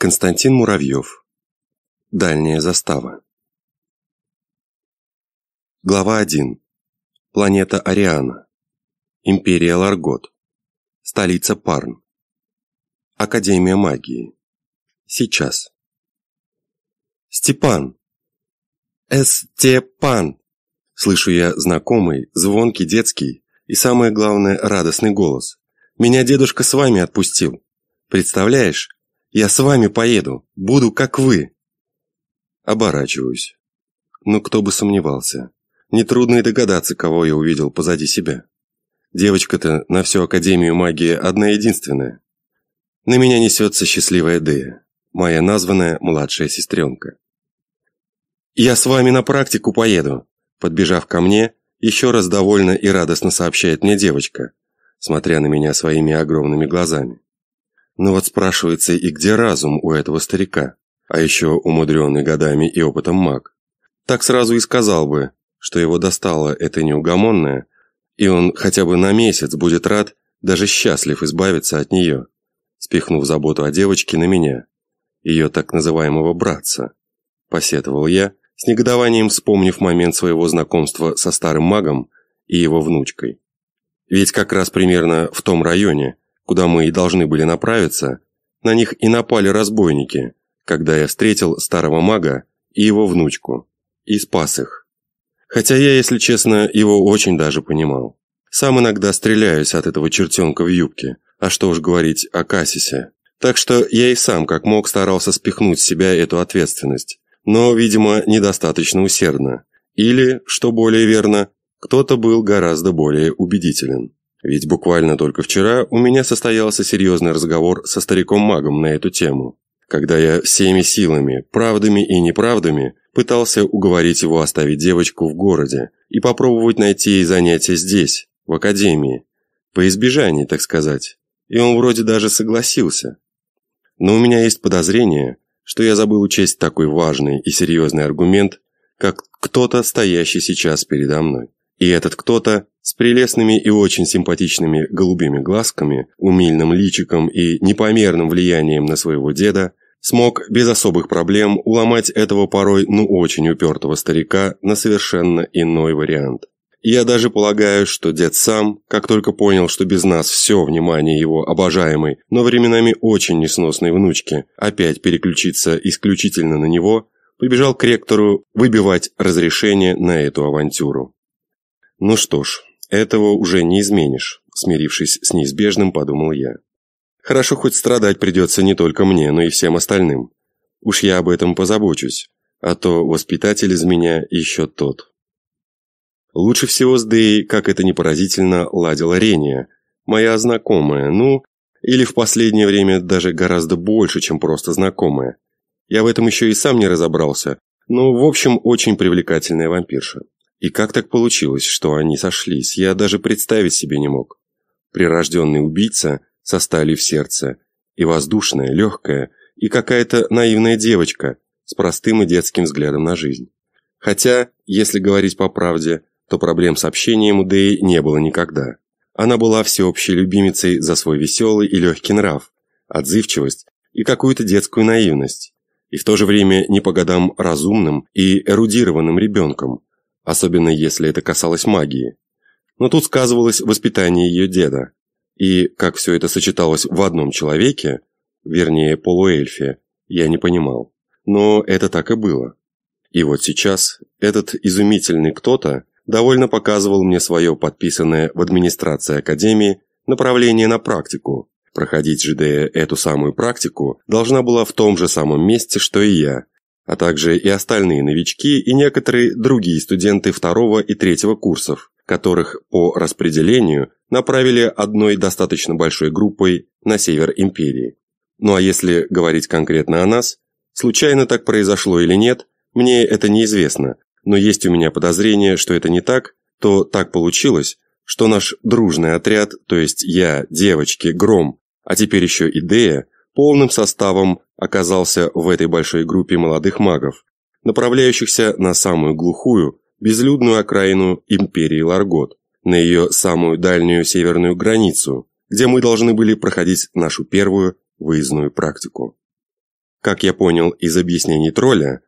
Константин Муравьев. Дальняя застава. Глава 1. Планета Ариана. Империя Ларгот. Столица Парн. Академия магии. Сейчас. Степан. Эстепан. Слышу я знакомый, звонкий, детский и самое главное радостный голос. Меня дедушка с вами отпустил. Представляешь? Я с вами поеду, буду как вы. Оборачиваюсь. Ну, кто бы сомневался. Нетрудно и догадаться, кого я увидел позади себя. Девочка-то на всю Академию магии одна единственная. На меня несется счастливая Дея, моя названная младшая сестренка. «Я с вами на практику поеду», подбежав ко мне, еще раз довольно и радостно сообщает мне девочка, смотря на меня своими огромными глазами. Но вот спрашивается и где разум у этого старика, а еще умудренный годами и опытом маг. Так сразу и сказал бы, что его достало это неугомонное, и он хотя бы на месяц будет рад, даже счастлив избавиться от нее, спихнув заботу о девочке на меня, ее так называемого братца. Посетовал я, с негодованием вспомнив момент своего знакомства со старым магом и его внучкой. Ведь как раз примерно в том районе куда мы и должны были направиться, на них и напали разбойники, когда я встретил старого мага и его внучку, и спас их. Хотя я, если честно, его очень даже понимал. Сам иногда стреляюсь от этого чертенка в юбке, а что уж говорить о Кассисе. Так что я и сам как мог старался спихнуть с себя эту ответственность, но, видимо, недостаточно усердно. Или, что более верно, кто-то был гораздо более убедителен. Ведь буквально только вчера у меня состоялся серьезный разговор со стариком-магом на эту тему, когда я всеми силами, правдами и неправдами, пытался уговорить его оставить девочку в городе и попробовать найти ей занятия здесь, в академии, по избежании, так сказать. И он вроде даже согласился. Но у меня есть подозрение, что я забыл учесть такой важный и серьезный аргумент, как кто-то, стоящий сейчас передо мной. И этот кто-то с прелестными и очень симпатичными голубыми глазками, умильным личиком и непомерным влиянием на своего деда, смог без особых проблем уломать этого порой ну очень упертого старика на совершенно иной вариант. Я даже полагаю, что дед сам, как только понял, что без нас все внимание его обожаемой, но временами очень несносной внучки, опять переключиться исключительно на него, побежал к ректору выбивать разрешение на эту авантюру. Ну что ж, этого уже не изменишь, смирившись с неизбежным, подумал я. Хорошо, хоть страдать придется не только мне, но и всем остальным. Уж я об этом позабочусь, а то воспитатель из меня еще тот. Лучше всего с Дей, как это не поразительно, ладила Рения, моя знакомая, ну, или в последнее время даже гораздо больше, чем просто знакомая. Я в этом еще и сам не разобрался, Ну, в общем, очень привлекательная вампирша. И как так получилось, что они сошлись, я даже представить себе не мог. Прирожденный убийца со стали в сердце, и воздушная, легкая, и какая-то наивная девочка с простым и детским взглядом на жизнь. Хотя, если говорить по правде, то проблем с общением у Дэи не было никогда. Она была всеобщей любимицей за свой веселый и легкий нрав, отзывчивость и какую-то детскую наивность, и в то же время не по годам разумным и эрудированным ребенком – особенно если это касалось магии. Но тут сказывалось воспитание ее деда, и как все это сочеталось в одном человеке, вернее полуэльфе, я не понимал. Но это так и было. И вот сейчас этот изумительный кто-то довольно показывал мне свое подписанное в администрации Академии направление на практику. Проходить же эту самую практику должна была в том же самом месте, что и я, а также и остальные новички и некоторые другие студенты второго и третьего курсов, которых по распределению направили одной достаточно большой группой на север империи. Ну а если говорить конкретно о нас, случайно так произошло или нет, мне это неизвестно, но есть у меня подозрение, что это не так, то так получилось, что наш дружный отряд, то есть я, девочки, Гром, а теперь еще Идея полным составом оказался в этой большой группе молодых магов, направляющихся на самую глухую, безлюдную окраину империи Ларгот, на ее самую дальнюю северную границу, где мы должны были проходить нашу первую выездную практику. Как я понял из объяснений тролля,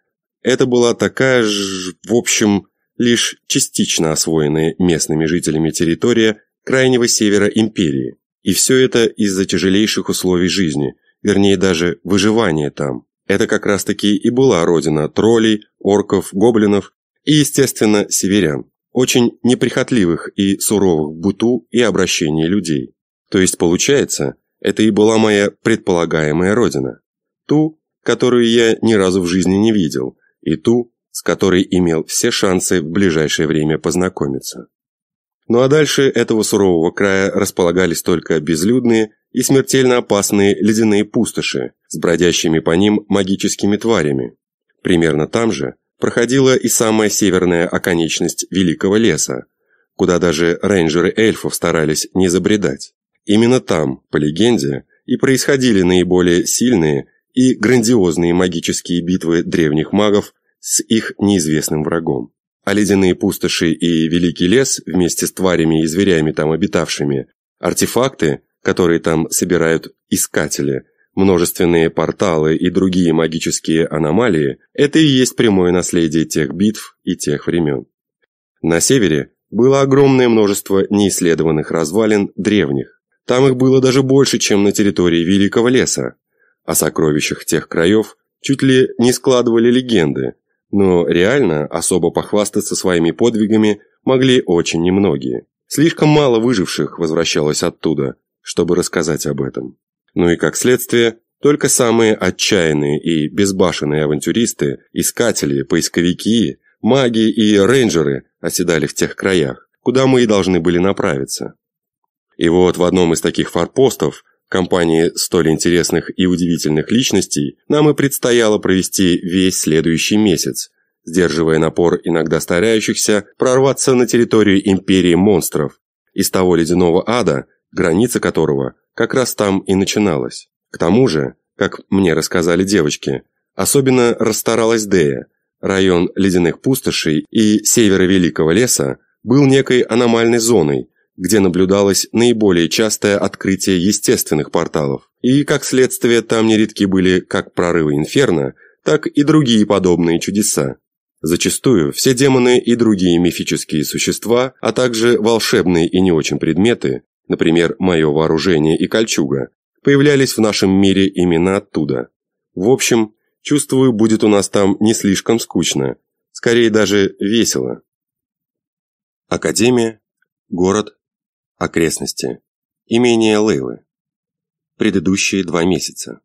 это была такая же, в общем, лишь частично освоенная местными жителями территория крайнего севера империи, и все это из-за тяжелейших условий жизни, вернее даже выживание там. Это как раз-таки и была родина троллей, орков, гоблинов и, естественно, северян, очень неприхотливых и суровых в быту и обращении людей. То есть, получается, это и была моя предполагаемая родина. Ту, которую я ни разу в жизни не видел, и ту, с которой имел все шансы в ближайшее время познакомиться. Ну а дальше этого сурового края располагались только безлюдные и смертельно опасные ледяные пустоши с бродящими по ним магическими тварями. Примерно там же проходила и самая северная оконечность Великого леса, куда даже рейнджеры эльфов старались не забредать. Именно там, по легенде, и происходили наиболее сильные и грандиозные магические битвы древних магов с их неизвестным врагом а ледяные пустоши и великий лес вместе с тварями и зверями там обитавшими, артефакты, которые там собирают искатели, множественные порталы и другие магические аномалии – это и есть прямое наследие тех битв и тех времен. На севере было огромное множество неисследованных развалин древних. Там их было даже больше, чем на территории Великого леса. О сокровищах тех краев чуть ли не складывали легенды, но реально особо похвастаться своими подвигами могли очень немногие. Слишком мало выживших возвращалось оттуда, чтобы рассказать об этом. Ну и как следствие, только самые отчаянные и безбашенные авантюристы, искатели, поисковики, маги и рейнджеры оседали в тех краях, куда мы и должны были направиться. И вот в одном из таких форпостов компании столь интересных и удивительных личностей нам и предстояло провести весь следующий месяц, сдерживая напор иногда старающихся прорваться на территорию империи монстров, из того ледяного ада, граница которого как раз там и начиналась. К тому же, как мне рассказали девочки, особенно расстаралась Дея, район ледяных пустошей и севера Великого леса был некой аномальной зоной, где наблюдалось наиболее частое открытие естественных порталов, и, как следствие, там нередки были как прорывы инферно, так и другие подобные чудеса. Зачастую все демоны и другие мифические существа, а также волшебные и не очень предметы, например, мое вооружение и кольчуга, появлялись в нашем мире именно оттуда. В общем, чувствую, будет у нас там не слишком скучно, скорее даже весело. Академия, город Окрестности. Имение Лейлы. Предыдущие два месяца.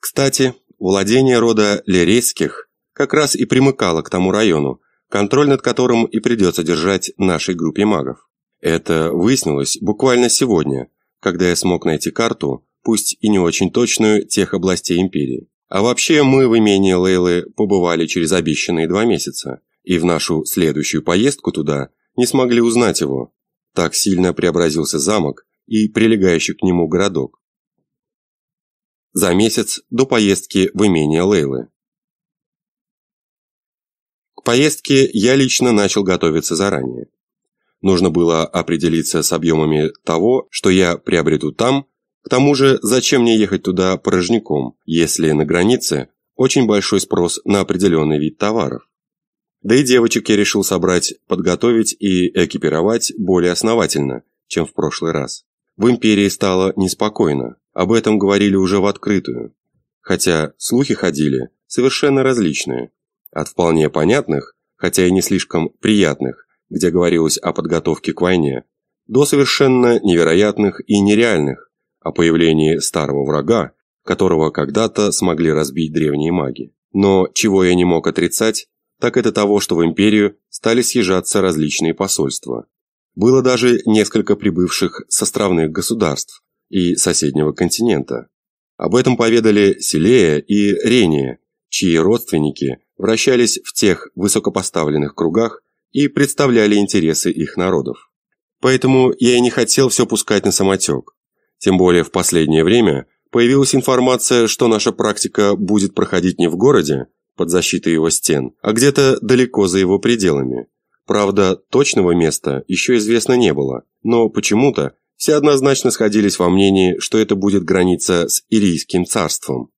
Кстати, владение рода Лерейских как раз и примыкало к тому району, контроль над которым и придется держать нашей группе магов. Это выяснилось буквально сегодня, когда я смог найти карту, пусть и не очень точную, тех областей империи. А вообще мы в имении Лейлы побывали через обещанные два месяца, и в нашу следующую поездку туда не смогли узнать его, так сильно преобразился замок и прилегающий к нему городок. За месяц до поездки в имение Лейлы. К поездке я лично начал готовиться заранее. Нужно было определиться с объемами того, что я приобрету там, к тому же, зачем мне ехать туда порожняком, если на границе очень большой спрос на определенный вид товаров. Да и девочек я решил собрать, подготовить и экипировать более основательно, чем в прошлый раз. В империи стало неспокойно, об этом говорили уже в открытую. Хотя слухи ходили совершенно различные. От вполне понятных, хотя и не слишком приятных, где говорилось о подготовке к войне, до совершенно невероятных и нереальных, о появлении старого врага, которого когда-то смогли разбить древние маги. Но чего я не мог отрицать, так это того, что в империю стали съезжаться различные посольства. Было даже несколько прибывших с островных государств и соседнего континента. Об этом поведали Селея и Рения, чьи родственники вращались в тех высокопоставленных кругах и представляли интересы их народов. Поэтому я и не хотел все пускать на самотек. Тем более в последнее время появилась информация, что наша практика будет проходить не в городе, под защитой его стен, а где-то далеко за его пределами. Правда, точного места еще известно не было, но почему-то все однозначно сходились во мнении, что это будет граница с Ирийским царством.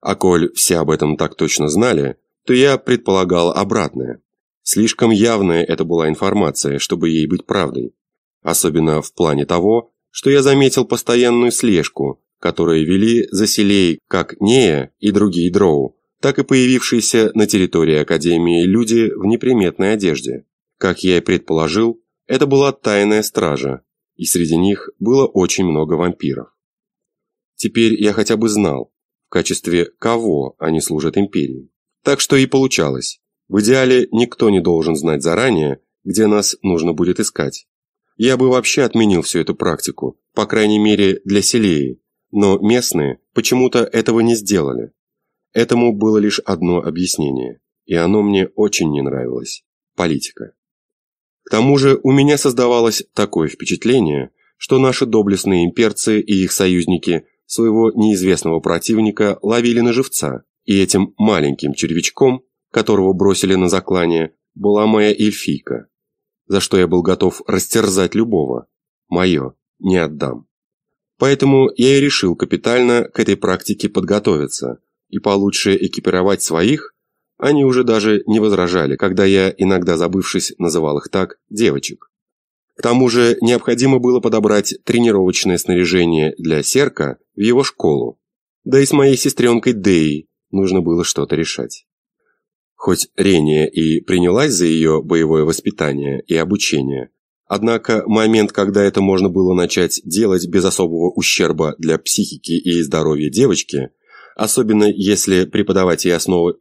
А коль все об этом так точно знали, то я предполагал обратное. Слишком явная это была информация, чтобы ей быть правдой. Особенно в плане того, что я заметил постоянную слежку, которую вели за селей как Нея и другие дроу, так и появившиеся на территории Академии люди в неприметной одежде. Как я и предположил, это была тайная стража, и среди них было очень много вампиров. Теперь я хотя бы знал, в качестве кого они служат империи. Так что и получалось. В идеале никто не должен знать заранее, где нас нужно будет искать. Я бы вообще отменил всю эту практику, по крайней мере для селеи, но местные почему-то этого не сделали. Этому было лишь одно объяснение, и оно мне очень не нравилось – политика. К тому же у меня создавалось такое впечатление, что наши доблестные имперцы и их союзники своего неизвестного противника ловили на живца, и этим маленьким червячком, которого бросили на заклание, была моя эльфийка, за что я был готов растерзать любого. Мое не отдам. Поэтому я и решил капитально к этой практике подготовиться – и получше экипировать своих, они уже даже не возражали, когда я, иногда забывшись, называл их так, девочек. К тому же необходимо было подобрать тренировочное снаряжение для Серка в его школу. Да и с моей сестренкой Дэй нужно было что-то решать. Хоть Рения и принялась за ее боевое воспитание и обучение, однако момент, когда это можно было начать делать без особого ущерба для психики и здоровья девочки, особенно если преподавать ей основы,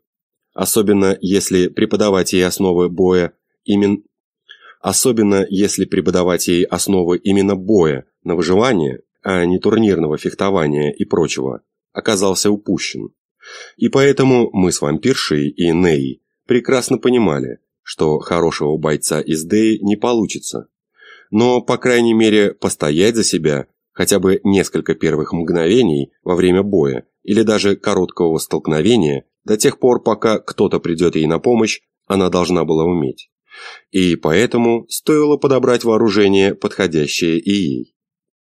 особенно если преподавать ей основы боя именно особенно если преподавать ей основы именно боя на выживание, а не турнирного фехтования и прочего, оказался упущен. И поэтому мы с вампиршей и Ней прекрасно понимали, что хорошего бойца из Деи не получится. Но, по крайней мере, постоять за себя хотя бы несколько первых мгновений во время боя или даже короткого столкновения, до тех пор, пока кто-то придет ей на помощь, она должна была уметь. И поэтому стоило подобрать вооружение, подходящее и ей.